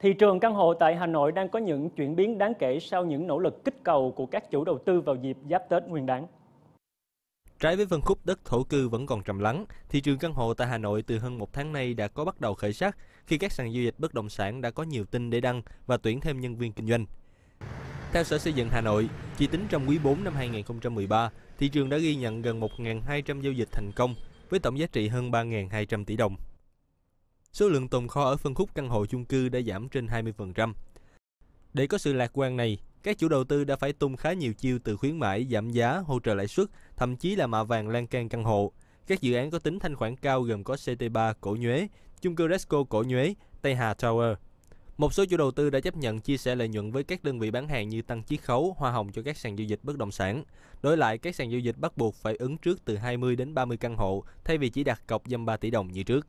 Thị trường căn hộ tại Hà Nội đang có những chuyển biến đáng kể sau những nỗ lực kích cầu của các chủ đầu tư vào dịp giáp Tết nguyên đáng. Trái với phân khúc đất thổ cư vẫn còn trầm lắng, thị trường căn hộ tại Hà Nội từ hơn một tháng nay đã có bắt đầu khởi sắc khi các sàn giao dịch bất động sản đã có nhiều tin để đăng và tuyển thêm nhân viên kinh doanh. Theo Sở Xây dựng Hà Nội, chỉ tính trong quý 4 năm 2013, thị trường đã ghi nhận gần 1.200 giao dịch thành công với tổng giá trị hơn 3.200 tỷ đồng số lượng tồn kho ở phân khúc căn hộ chung cư đã giảm trên 20%. Để có sự lạc quan này, các chủ đầu tư đã phải tung khá nhiều chiêu từ khuyến mãi, giảm giá, hỗ trợ lãi suất, thậm chí là mạ vàng lan can căn hộ. Các dự án có tính thanh khoản cao gồm có CT3 Cổ Nhuế, chung cư Resco Cổ Nhuế, Tây Hà Tower. Một số chủ đầu tư đã chấp nhận chia sẻ lợi nhuận với các đơn vị bán hàng như tăng chiết khấu, hoa hồng cho các sàn giao dịch bất động sản. Đối lại, các sàn giao dịch bắt buộc phải ứng trước từ 20 đến 30 căn hộ thay vì chỉ đặt cọc dăm 3 tỷ đồng như trước.